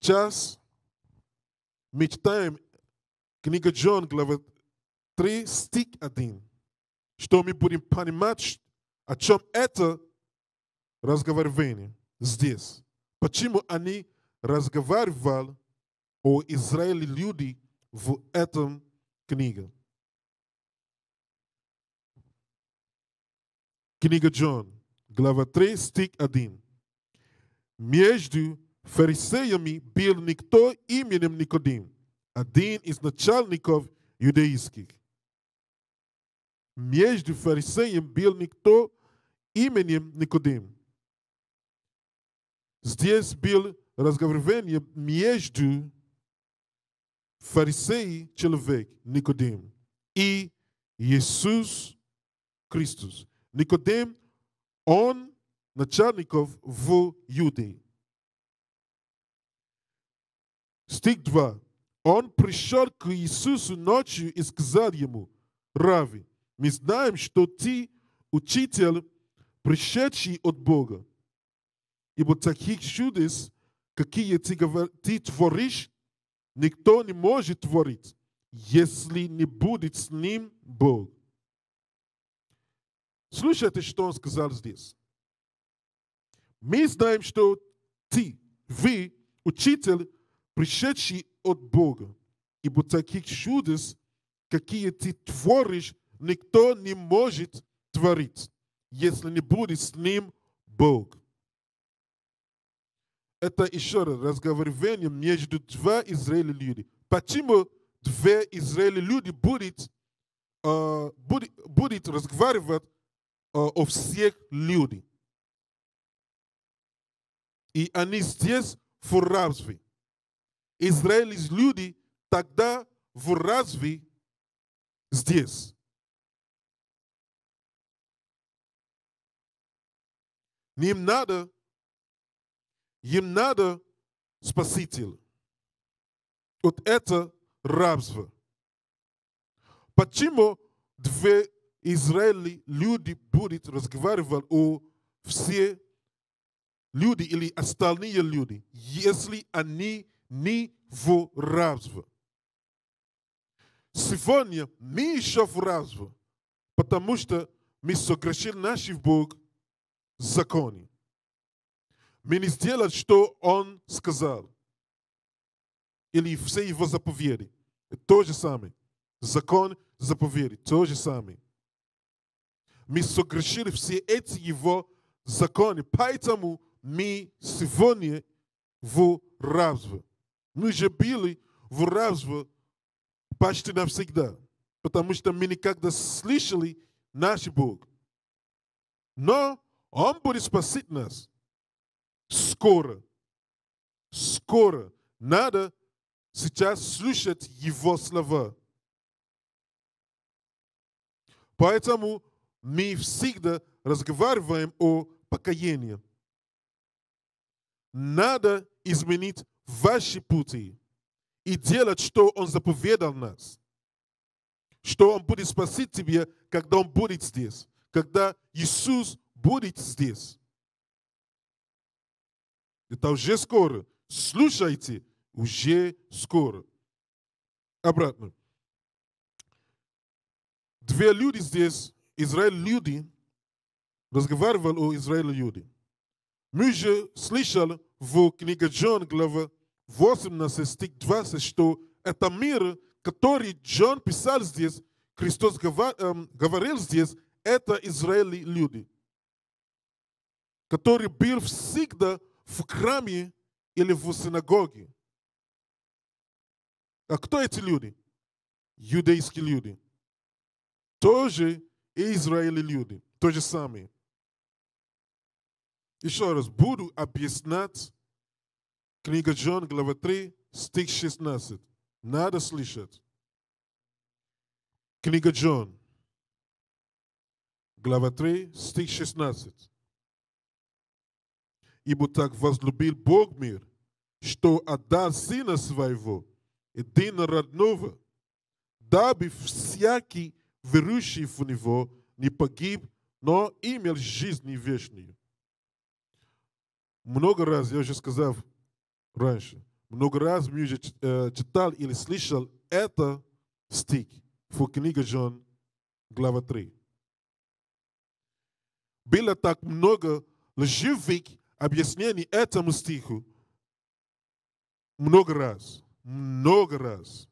Час. Мечтаем книга Джон, глава 3, стих 1, что мы будем понимать, о чем это разговаривание здесь. Почему они разговаривали о Израиле люди в этом книге. Книга Джон, глава 3, стих 1. Между фарисеями был никто именем Никодим, один из начальников иудейских. Между фарисеем был никто именем Никодим. Здесь был разговаривание между фарисеем человек Никодим и Иисус Христос. Никодим, он начальников в Юдеи. Стих 2. Он пришел к Иисусу ночью и сказал ему, Рави, мы знаем, что ты учитель, пришедший от Бога. Ибо таких чудес, какие ты, ты творишь, никто не может творить, если не будет с ним Бог. Слушайте, что он сказал здесь. Мы знаем, что ты, вы, учитель, пришедший от Бога. Ибо таких чудес, какие ты творишь, никто не может творить, если не будет с ним Бог. Это еще раз разговаривание между два Израиля люди. Почему две Израиля люди будут, э, а, будет, будет разговаривать э, о всех людях? И они здесь в рабстве. Израиль люди, тогда вы разве здесь? Им надо, им надо Спаситель. Вот это рабство. Почему две Израиля люди будут разговаривать о все люди или остальные люди, если они ни-во равство. Сегодня мы еще в потому что мы согрешили наши Бог законы. Мы не сделали, что Он сказал. Или все Его заповеди. То же самое. Закон, заповеди. То же самое. Мы согрешили все эти Его законы. Поэтому мы сегодня в рабстве. Мы же были в рабство почти навсегда, потому что мы никогда слышали наш Бог. Но Он будет спасить нас. Скоро. Скоро. Надо сейчас слушать Его слова. Поэтому мы всегда разговариваем о покаянии. Надо изменить ваши пути и делать, что Он заповедал нас, что Он будет спасить тебя, когда Он будет здесь, когда Иисус будет здесь. Это уже скоро. Слушайте, уже скоро. Обратно. Две люди здесь, Израиль люди, разговаривал о Израиле люди. Мы же слышали в книге Джон, глава 18 стих 20, что это мир, который Джон писал здесь, Христос эм, говорил здесь, это Израиль люди, который был всегда в храме или в синагоге. А кто эти люди? Юдейские люди. Тоже и Израиль люди. То же самое. Еще раз, буду объяснять Книга Джон, глава 3, стих 16. Надо слышать. Книга Джон, глава 3, стих 16. «Ибо так возлюбил Бог мир, что отдал Сына Своего, Едино родного, дабы всякий, верующий в Него, не погиб, но имел жизнь вечную». Много раз я уже сказал раньше, много раз мне уже э, читал или слышал это стих в книге Джон, глава 3. Было так много лживых объяснений этому стиху. Много раз. Много раз.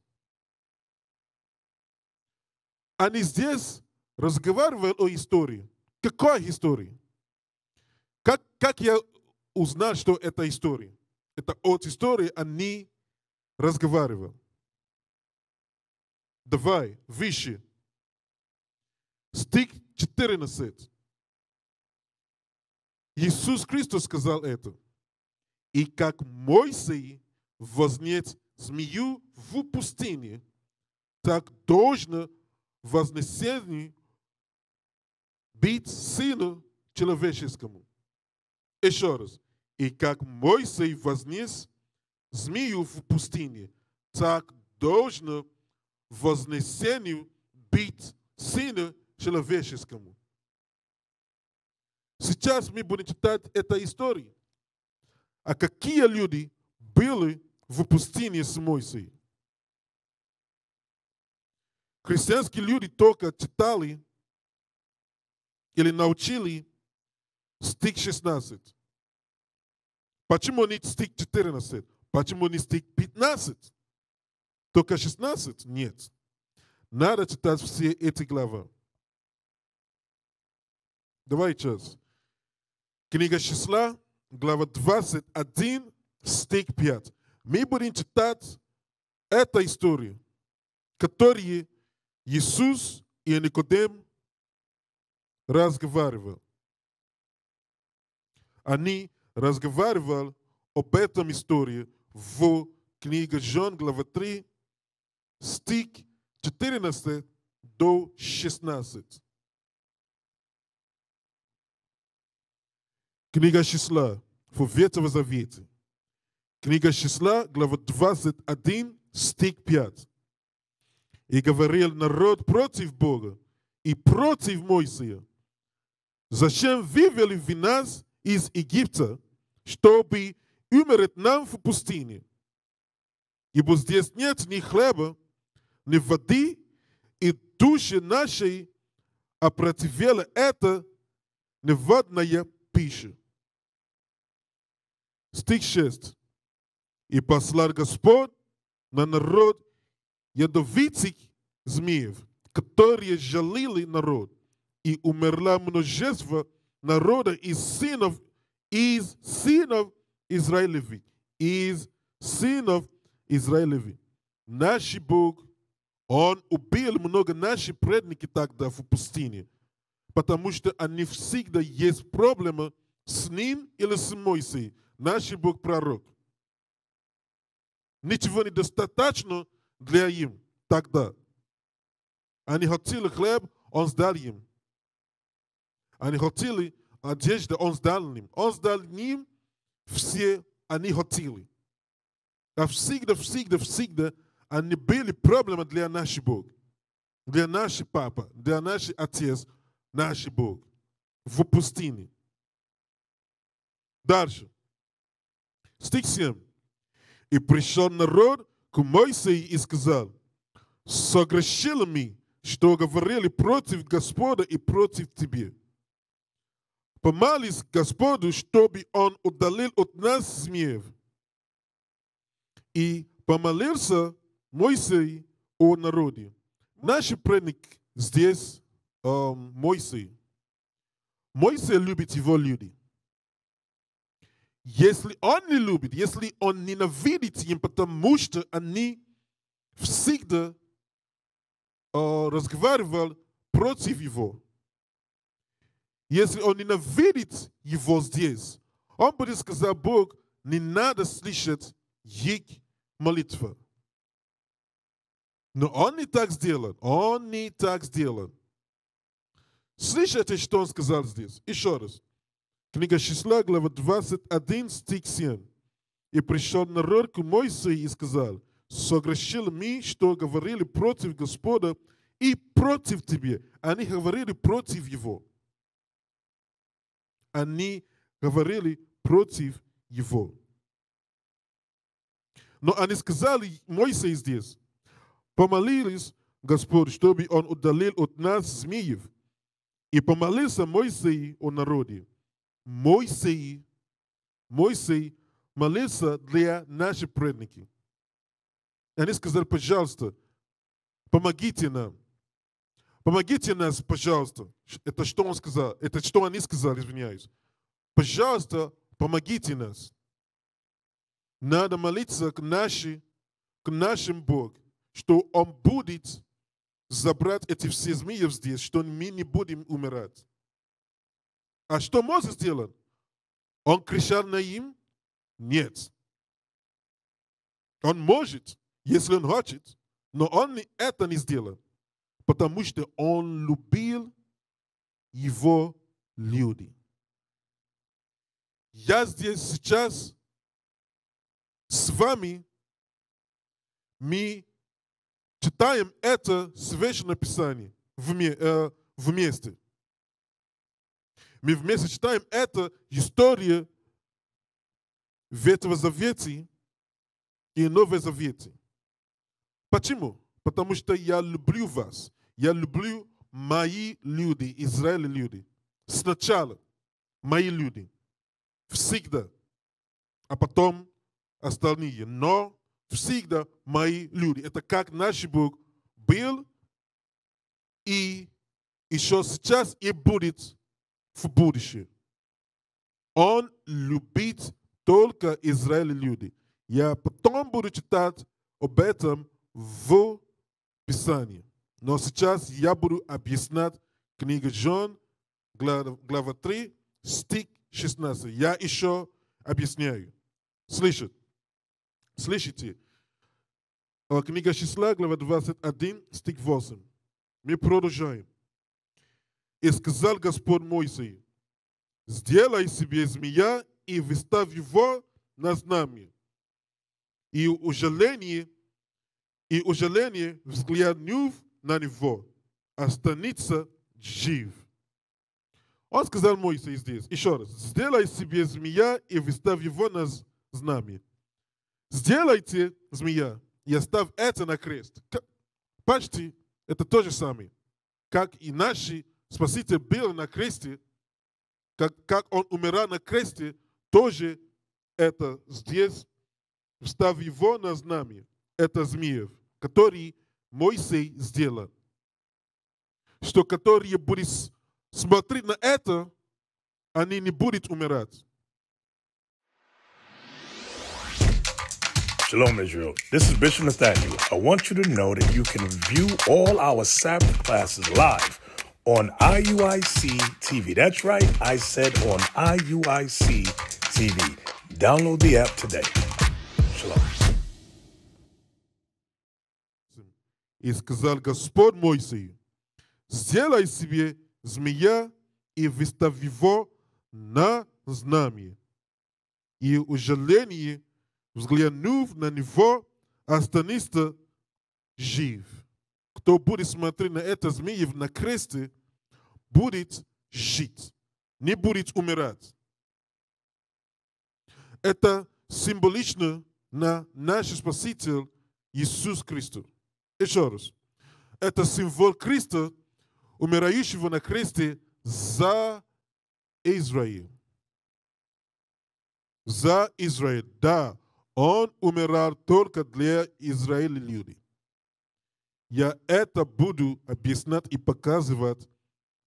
Они здесь разговаривали о истории. Какой истории? Как, как я узнал, что это история? это от истории, они разговаривали. Давай, выше. Стих 14. Иисус Христос сказал это. И как Моисей вознес змею в пустыне, так должно вознесение быть Сыну Человеческому. Еще раз. И как Моисей вознес змею в пустыне, так должно вознесению быть Сыну Человеческому. Сейчас мы будем читать эту историю. А какие люди были в пустыне с Моисеем? Христианские люди только читали или научили стих 16. Почему не стих 14? Почему не стих 15? Только 16? Нет. Надо читать все эти главы. Давай сейчас. Книга числа, глава 21, стих 5. Мы будем читать эту историю, которую Иисус и Никодем разговаривал. Они разговаривал об этом истории в книге Жон, глава 3, стих 14 до 16. Книга числа в Ветхого Завете. Книга числа, глава 21, стих 5. И говорил народ против Бога и против Моисея. Зачем вывели вы нас из Египта, чтобы умереть нам в пустыне. Ибо здесь нет ни хлеба, ни воды, и души нашей опротивела это неводная пища. Стих 6. И послал Господь на народ ядовитых змеев, которые жалили народ, и умерла множество народа и сынов is seen of Israel living. Is seen of Israel living. Naši Bog, on убил много наших предников тогда в пустыне, потому что они всегда есть проблемы с ним или с Моисеем, наш Бог пророк. Ничего не достаточно для им тогда. Они хотели хлеб, он сдал им. Они хотели одежда, он сдал им. Он сдал им все, они хотели. А всегда, всегда, всегда они были проблемы для нашего Бога, для нашего Папы, для нашего отец, наш Бог в пустыне. Дальше. Стих 7. И пришел народ к Моисею и сказал, согрешили мы, что говорили против Господа и против тебе. Помолись Господу, чтобы Он удалил от нас змеев. И помолился Моисей о народе. Наш преник здесь э, эм, Моисей. Моисей любит его люди. Если он не любит, если он ненавидит им, потому что они всегда э, разговаривали против его. Если он ненавидит его здесь, он будет сказать, Бог, не надо слышать их молитвы. Но он не так сделан. Он не так сделан. Слышите, что он сказал здесь? Еще раз. Книга числа, глава 21, стих 7. «И пришел народ к Моисею и сказал, согрешил мы, что говорили против Господа и против тебе. Они говорили против его» они говорили против его. Но они сказали, Моисей здесь, помолились Господь, чтобы он удалил от нас змеев. И помолился Моисей о народе. Моисей, Моисей молился для наших предников. Они сказали, пожалуйста, помогите нам. Помогите нас, пожалуйста. Это что он сказал? Это что они сказали, извиняюсь. Пожалуйста, помогите нас. Надо молиться к, нашей, к нашим Богу, что Он будет забрать эти все змеи здесь, что мы не будем умирать. А что Мозе сделал? Он кричал на им? Нет. Он может, если он хочет, но он это не сделал потому что он любил его люди. Я здесь сейчас с вами, мы читаем это Священное Писание э, вместе. Мы вместе читаем это историю Ветхого Завета и Нового Завета. Почему? Потому что я люблю вас. Я люблю мои люди, Израиль люди. Сначала мои люди. Всегда. А потом остальные. Но всегда мои люди. Это как наш Бог был и еще сейчас и будет в будущем. Он любит только Израиль люди. Я потом буду читать об этом в Писании. Но сейчас я буду объяснять книгу Джон, глава 3, стих 16. Я еще объясняю. Слышит? Слышите? Э, книга числа, глава 21, стих 8. Мы продолжаем. «И сказал Господь Моисей сделай себе змея и выставь его на знамя. И ужаление, и ужаление взглянув на него, останется жив. Он сказал Моисею здесь, еще раз, сделай себе змея и выставь его на знамя. Сделайте змея и оставь это на крест. Почти это то же самое, как и наши Спаситель был на кресте, как, как он умирал на кресте, тоже это здесь, встав его на знамя, это змеев, который Моисей сделал, что которые будут смотреть на это, они не будут умирать. Shalom Israel. This is Bishop Nathaniel. I want you to know that you can view all our Sabbath classes live on IUIC TV. That's right, I said on IUIC TV. Download the app today. Shalom. И сказал Господь Моисею, сделай себе змея и выставь его на знамя. И ужаление, взглянув на него, останется жив. Кто будет смотреть на это змеев на кресте, будет жить, не будет умирать. Это символично на наш Спаситель Иисус Христос. Еще раз. Это символ Христа, умирающего на кресте за Израиль. За Израиль. Да, он умирал только для Израиля людей. Я это буду объяснять и показывать.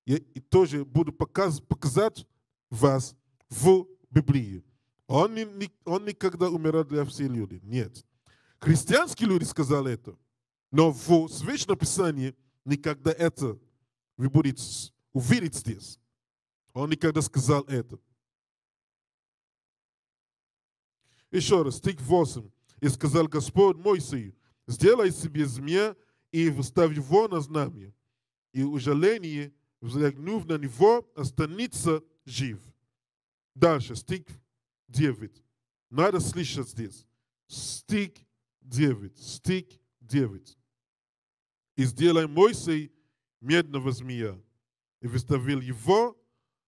и тоже буду показ, показать вас в Библии. Он, не, он никогда умирал для всех людей. Нет. Христианские люди сказали это. Но в Священном Писании никогда это не будет увидеть здесь. Он никогда сказал это. Еще раз, стих 8. «И сказал Господь Моисею, сделай себе змея и выставь его на знамя, и ужаление, взлягнув на него, останется жив». Дальше, стих 9. Надо слышать здесь. Стих 9, стих 9 и сделай Мойсей медного змея, и выставил его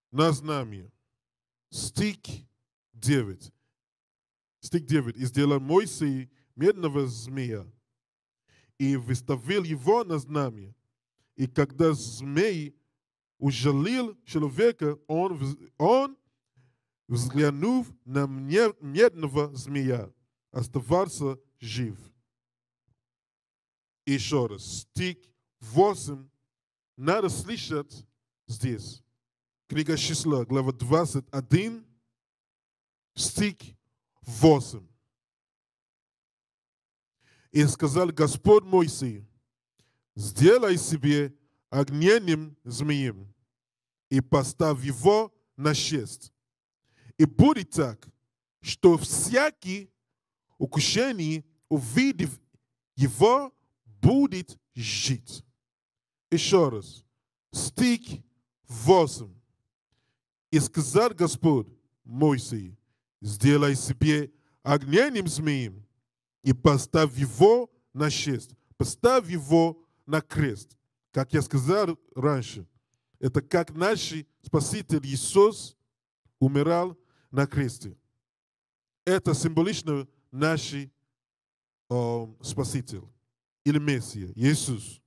на знамя. Стик 9. Стик 9. И сделал Мойсей медного змея, и выставил его на знамя. И когда змей ужалил человека, он, он взглянув на медного змея, оставался жив еще раз. Стих 8. Надо слышать здесь. Книга числа, глава 21, стих 8. И сказал Господь Моисей, сделай себе огненным змеем и поставь его на шесть. И будет так, что всякий укушение, увидев его, будет жить. Еще раз. Стих 8. И сказал Господь Моисей, сделай себе огненным змеем и поставь его на шест, поставь его на крест. Как я сказал раньше, это как наш Спаситель Иисус умирал на кресте. Это символично наш э, Спаситель или Мессия, Иисус.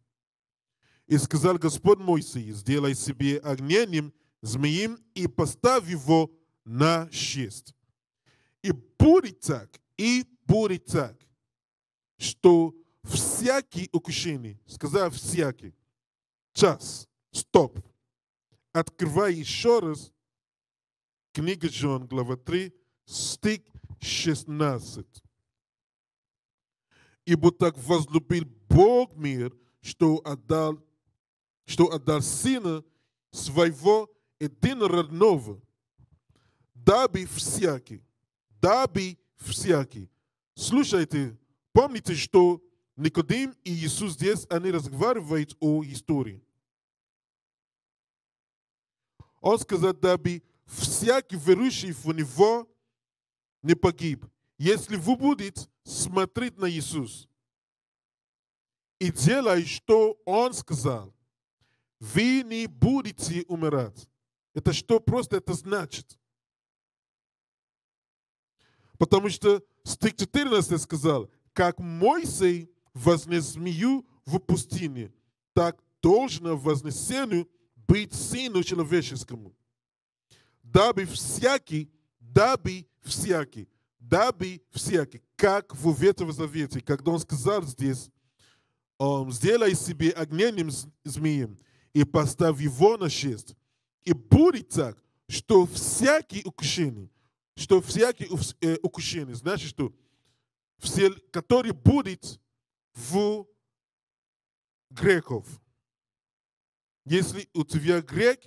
И сказал Господь Моисей, сделай себе огненным змеем и поставь его на шест. И будет так, и будет так, что всякий укушение, сказал всякий, час, стоп, открывай еще раз книга Жон, глава 3, стих 16 ибо так возлюбил Бог мир, что отдал, что отдал Сына своего единородного, дабы всякий, дабы всякий. Слушайте, помните, что Никодим и Иисус здесь, они разговаривают о истории. Он сказал, дабы всякий верующий в Него не погиб, если вы будете смотреть на Иисус и делать, что Он сказал, вы не будете умирать. Это что просто это значит? Потому что стих 14 сказал, как Моисей вознес змею в пустыне, так должно вознесению быть сыну человеческому. Дабы всякий, дабы всякий дабы всякий, как в Ветхом Завете, когда он сказал здесь, сделай себе огненным змеем и поставь его на шест. И будет так, что всякий укушение, что всякий э, укушение, значит, что все, который будет в греков. Если у тебя грек,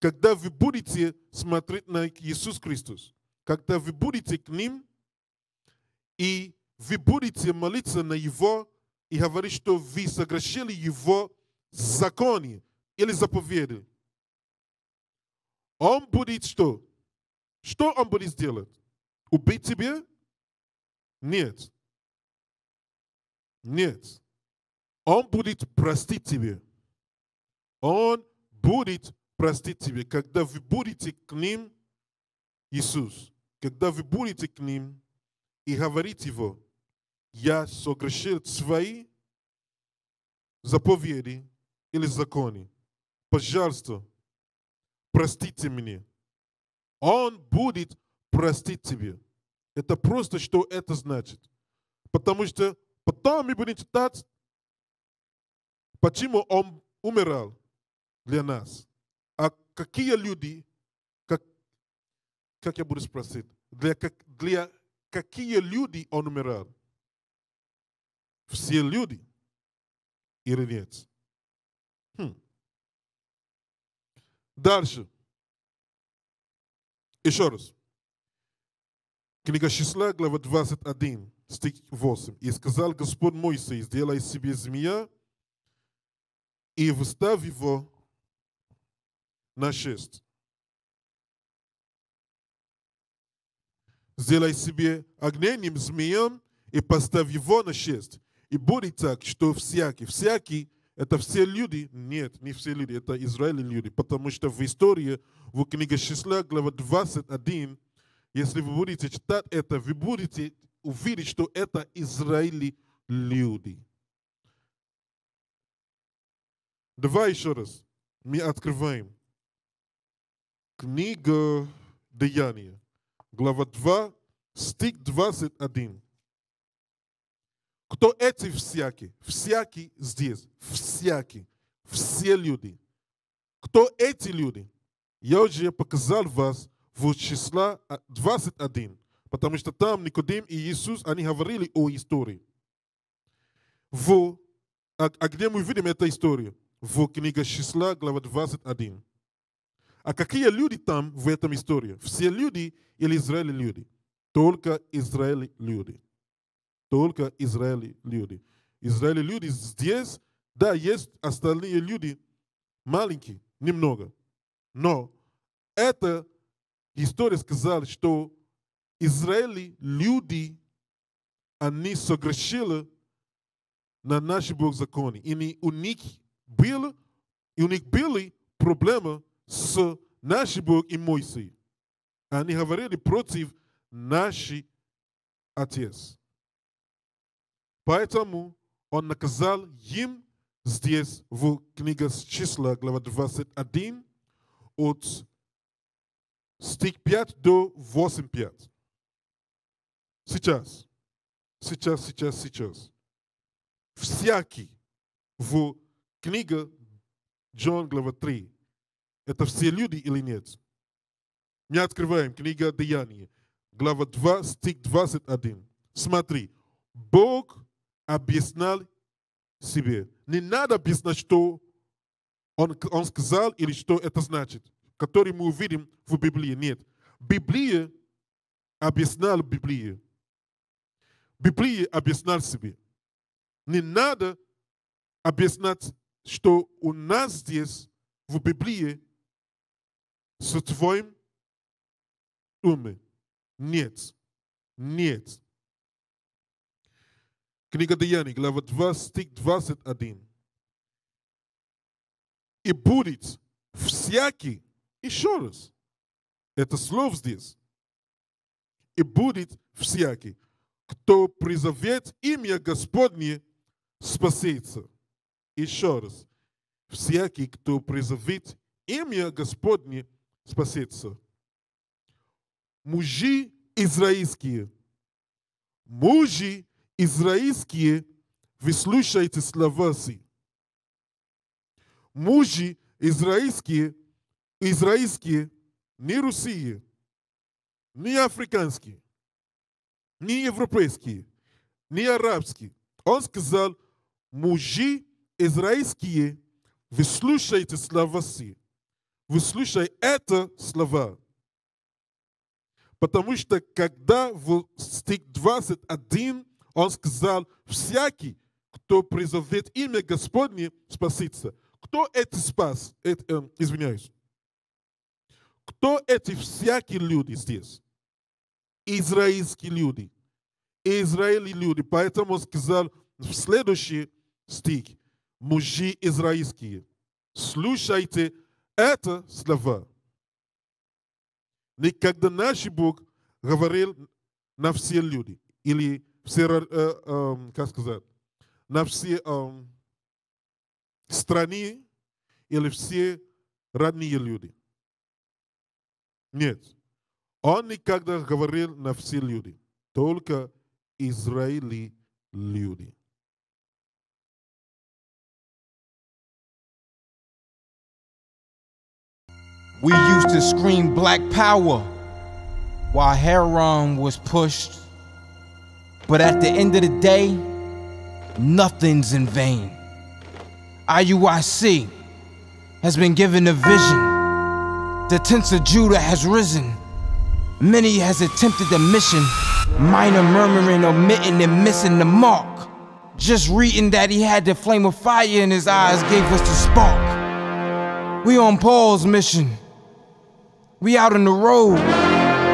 когда вы будете смотреть на Иисус Христос, когда вы будете к ним – и вы будете молиться на Его и говорить, что вы согрешили Его законе или заповеди. Он будет что? Что он будет делать? Убить тебя? Нет. Нет. Он будет простить тебе. Он будет простить тебе, когда вы будете к ним, Иисус, когда вы будете к ним, и говорить его, я согрешил свои заповеди или законы. Пожалуйста, простите меня. Он будет простить тебе. Это просто, что это значит. Потому что потом мы будем читать, почему он умирал для нас. А какие люди, как, как я буду спросить, для, как, для какие люди он умирал. Все люди или нет? Хм. Дальше. Еще раз. Книга числа, глава 21, стих 8. «И сказал Господь Моисей, сделай себе змея и выставь его на шесть, Сделай себе огненным змеем и поставь его на шесть. И будет так, что всякий, всякий, это все люди? Нет, не все люди, это Израиль люди. Потому что в истории, в книге числа, глава 21, если вы будете читать это, вы будете увидеть, что это Израили люди. Давай еще раз. Мы открываем. книгу Деяния глава 2, стих 21. Кто эти всякие? Всякий здесь. Всякий. Все люди. Кто эти люди? Я уже показал вас в числа 21, потому что там Никодим и Иисус, они говорили о истории. В, а, а где мы видим эту историю? В книге числа, глава 21. А какие люди там в этом истории? Все люди или Израиль люди? Только Израиль люди. Только Израиль люди. Израиль люди здесь, да, есть остальные люди, маленькие, немного. Но эта история сказала, что Израиль люди, они согрешили на наши Бог законы. И у них были, и у них были проблемы с наш Бог и Моисей. Они говорили против нашей Отец. Поэтому он наказал им здесь в книге с числа, глава 21, от стих 5 до 8, 5. Сейчас, сейчас, сейчас, сейчас. Всякий в книге Джон, глава 3, это все люди или нет? Мы открываем книга Деяния, глава 2, стих 21. Смотри, Бог объяснял себе. Не надо объяснять, что он, он сказал или что это значит, который мы увидим в Библии. Нет. Библия объясняла Библию. Библия объясняла себе. Не надо объяснять, что у нас здесь в Библии с твоим умом. Нет. Нет. Книга Деяний, глава 2, стих 21. И будет всякий, еще раз, это слов здесь, и будет всякий, кто призовет имя Господне, спасется. Еще раз, всякий, кто призовет имя Господне, спасется. Мужи израильские, мужи израильские, вы слушаете слова си. Мужи израильские, израильские, не русские, не африканские, не европейские, не арабские. Он сказал, мужи израильские, вы слушаете слова си выслушай это слова. Потому что когда в стих 21 он сказал, всякий, кто призовет имя Господне, спасится. Кто это спас? Это, э, извиняюсь. Кто эти всякие люди здесь? Израильские люди. Израиль люди. Поэтому он сказал в следующий стих. Мужи израильские, слушайте это слова. Никогда наш Бог говорил на все люди. Или все, э, э, эм, как сказать, на все э, эм, страны или все родные люди. Нет. Он никогда говорил на все люди. Только Израили люди. We used to scream black power while Heron was pushed. But at the end of the day, nothing's in vain. IUIC has been given a vision. The tents of Judah has risen. Many has attempted the mission, minor murmuring, omitting, and missing the mark. Just reading that he had the flame of fire in his eyes gave us the spark. We on Paul's mission. We out on the road,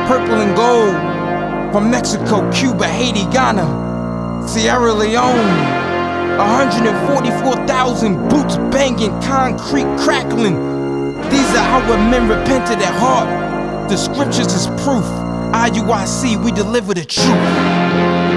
purple and gold. From Mexico, Cuba, Haiti, Ghana, Sierra Leone. 144,000 boots banging, concrete crackling. These are how our men repented at heart. The scriptures is proof. IUIC, we deliver the truth.